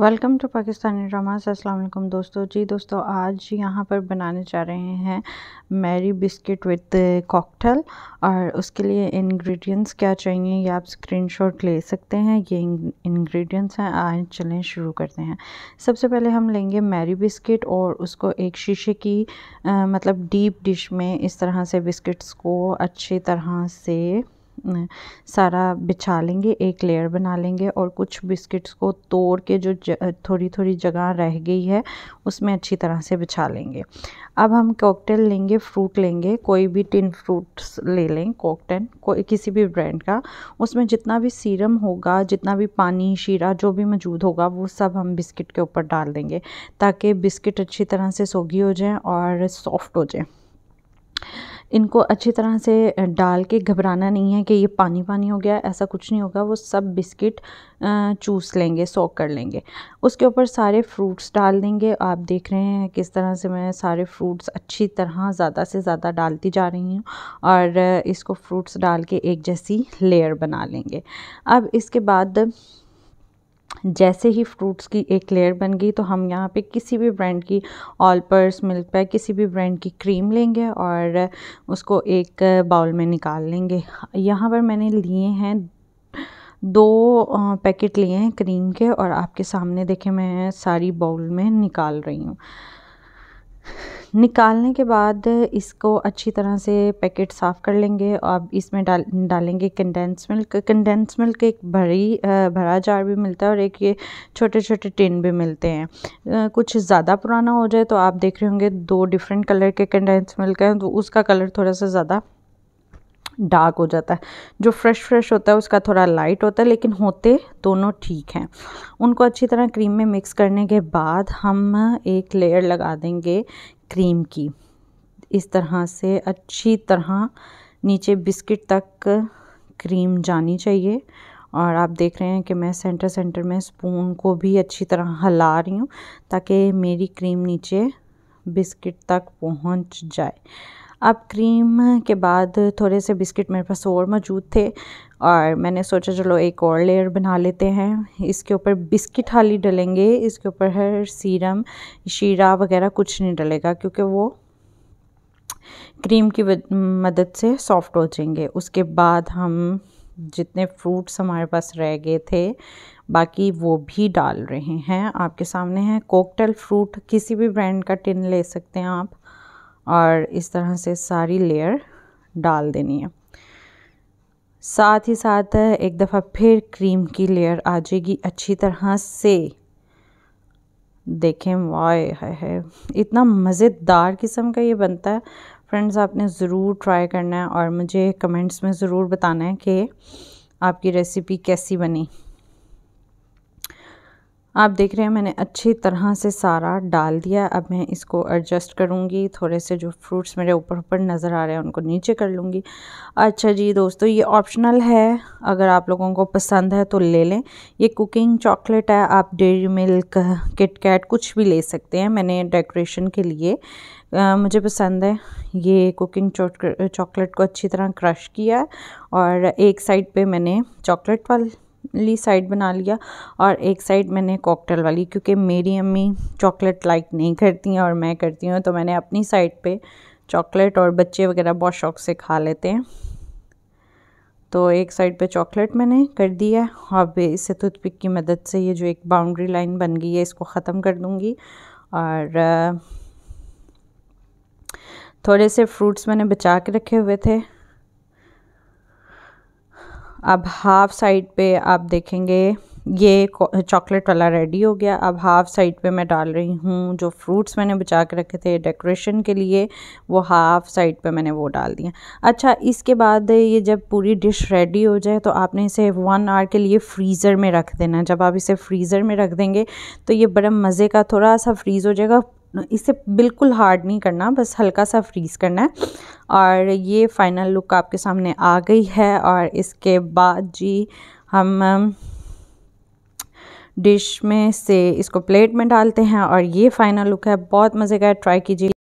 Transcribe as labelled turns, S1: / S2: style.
S1: welcome to Pakistani dramas अस्सलाम वालेकुम दोस्तों जी दोस्तों आज यहाँ पर बनाने जा रहे हैं मैरी बिस्किट विद कॉकटेल और उसके लिए इंग्रेडिएंट्स क्या चाहिए ये आप स्क्रीनशॉट ले सकते हैं ये इंग्रेडिएंट्स हैं आज चलें शुरू करते हैं सबसे पहले हम लेंगे मैरी बिस्किट और उसको एक शीशे की आ, मतलब डीप डिश में इस तरह से बिस्किट्स को अच्छी तरह से सारा बिछा लेंगे एक लेयर बना लेंगे और कुछ बिस्किट्स को तोड़ के जो थोड़ी थोड़ी जगह रह गई है उसमें अच्छी तरह से बिछा लेंगे अब हम कॉकटेल लेंगे फ्रूट लेंगे कोई भी टिन फ्रूट्स ले लें कॉकटेल कोई किसी भी ब्रांड का उसमें जितना भी सीरम होगा जितना भी पानी शीरा जो भी मौजूद होगा वो सब हम बिस्किट के ऊपर डाल देंगे ताकि बिस्किट अच्छी तरह से सोगी हो जाए और सॉफ्ट हो जाए इनको अच्छी तरह से डाल के घबराना नहीं है कि ये पानी पानी हो गया ऐसा कुछ नहीं होगा वो सब बिस्किट चूस लेंगे सोक कर लेंगे उसके ऊपर सारे फ्रूट्स डाल देंगे आप देख रहे हैं किस तरह से मैं सारे फ्रूट्स अच्छी तरह ज़्यादा से ज़्यादा डालती जा रही हूँ और इसको फ्रूट्स डाल के एक जैसी लेयर बना लेंगे अब इसके बाद जैसे ही फ्रूट्स की एक लेयर बन गई तो हम यहाँ पे किसी भी ब्रांड की ऑलपर्स मिल्क पैक किसी भी ब्रांड की क्रीम लेंगे और उसको एक बाउल में निकाल लेंगे यहाँ पर मैंने लिए हैं दो पैकेट लिए हैं क्रीम के और आपके सामने देखे मैं सारी बाउल में निकाल रही हूँ निकालने के बाद इसको अच्छी तरह से पैकेट साफ़ कर लेंगे अब इसमें डाल डालेंगे कंडेंस मिल्क कंडेंस मिल्क एक भरी भरा जार भी मिलता है और एक ये छोटे छोटे टिन भी मिलते हैं कुछ ज़्यादा पुराना हो जाए तो आप देख रहे होंगे दो डिफरेंट कलर के कंडेंस मिल्क हैं तो उसका कलर थोड़ा सा ज़्यादा डार्क हो जाता है जो फ्रेश फ्रेश होता है उसका थोड़ा लाइट होता है लेकिन होते दोनों ठीक हैं उनको अच्छी तरह क्रीम में मिक्स करने के बाद हम एक लेयर लगा देंगे क्रीम की इस तरह से अच्छी तरह नीचे बिस्किट तक क्रीम जानी चाहिए और आप देख रहे हैं कि मैं सेंटर सेंटर में स्पून को भी अच्छी तरह हिला रही हूँ ताकि मेरी क्रीम नीचे बिस्किट तक पहुँच जाए अब क्रीम के बाद थोड़े से बिस्किट मेरे पास और मौजूद थे और मैंने सोचा चलो एक और लेयर बना लेते हैं इसके ऊपर बिस्किट हाली डलेंगे इसके ऊपर हर सीरम शीरा वगैरह कुछ नहीं डलेगा क्योंकि वो क्रीम की मदद से सॉफ़्ट हो जाएंगे उसके बाद हम जितने फ्रूट्स हमारे पास रह गए थे बाकी वो भी डाल रहे हैं आपके सामने है कोकटेल फ्रूट किसी भी ब्रांड का टिन ले सकते हैं आप और इस तरह से सारी लेयर डाल देनी है साथ ही साथ एक दफ़ा फिर क्रीम की लेयर आ जाएगी अच्छी तरह से देखें वाय है, है इतना मज़ेदार किस्म का ये बनता है फ्रेंड्स आपने ज़रूर ट्राई करना है और मुझे कमेंट्स में ज़रूर बताना है कि आपकी रेसिपी कैसी बनी आप देख रहे हैं मैंने अच्छी तरह से सारा डाल दिया अब मैं इसको एडजस्ट करूँगी थोड़े से जो फ्रूट्स मेरे ऊपर ऊपर नज़र आ रहे हैं उनको नीचे कर लूँगी अच्छा जी दोस्तों ये ऑप्शनल है अगर आप लोगों को पसंद है तो ले लें ये कुकिंग चॉकलेट है आप डेरी मिल्क किटकैट कुछ भी ले सकते हैं मैंने डेकोरेशन के लिए आ, मुझे पसंद है ये कुकिंग चॉकलेट को अच्छी तरह क्रश किया और एक साइड पर मैंने चॉकलेट वाल ली साइड बना लिया और एक साइड मैंने कॉकटेल वाली क्योंकि मेरी अम्मी चॉकलेट लाइक नहीं करती हैं और मैं करती हूँ तो मैंने अपनी साइड पे चॉकलेट और बच्चे वगैरह बहुत शौक से खा लेते हैं तो एक साइड पे चॉकलेट मैंने कर दिया है अब इसे टूथपिक की मदद से ये जो एक बाउंड्री लाइन बन गई है इसको ख़त्म कर दूँगी और थोड़े से फ्रूट्स मैंने बचा के रखे हुए थे अब हाफ साइड पे आप देखेंगे ये चॉकलेट वाला रेडी हो गया अब हाफ साइड पे मैं डाल रही हूँ जो फ्रूट्स मैंने बचा के रखे थे डेकोरेशन के लिए वो हाफ साइड पे मैंने वो डाल दिया अच्छा इसके बाद ये जब पूरी डिश रेडी हो जाए तो आपने इसे वन आवर के लिए फ्रीज़र में रख देना जब आप इसे फ्रीज़र में रख देंगे तो ये बड़ा मज़े का थोड़ा सा फ्रीज़ हो जाएगा इसे बिल्कुल हार्ड नहीं करना बस हल्का सा फ्रीज़ करना है और ये फ़ाइनल लुक आपके सामने आ गई है और इसके बाद जी हम डिश um, में से इसको प्लेट में डालते हैं और ये फ़ाइनल लुक है बहुत मज़े का ट्राई कीजिए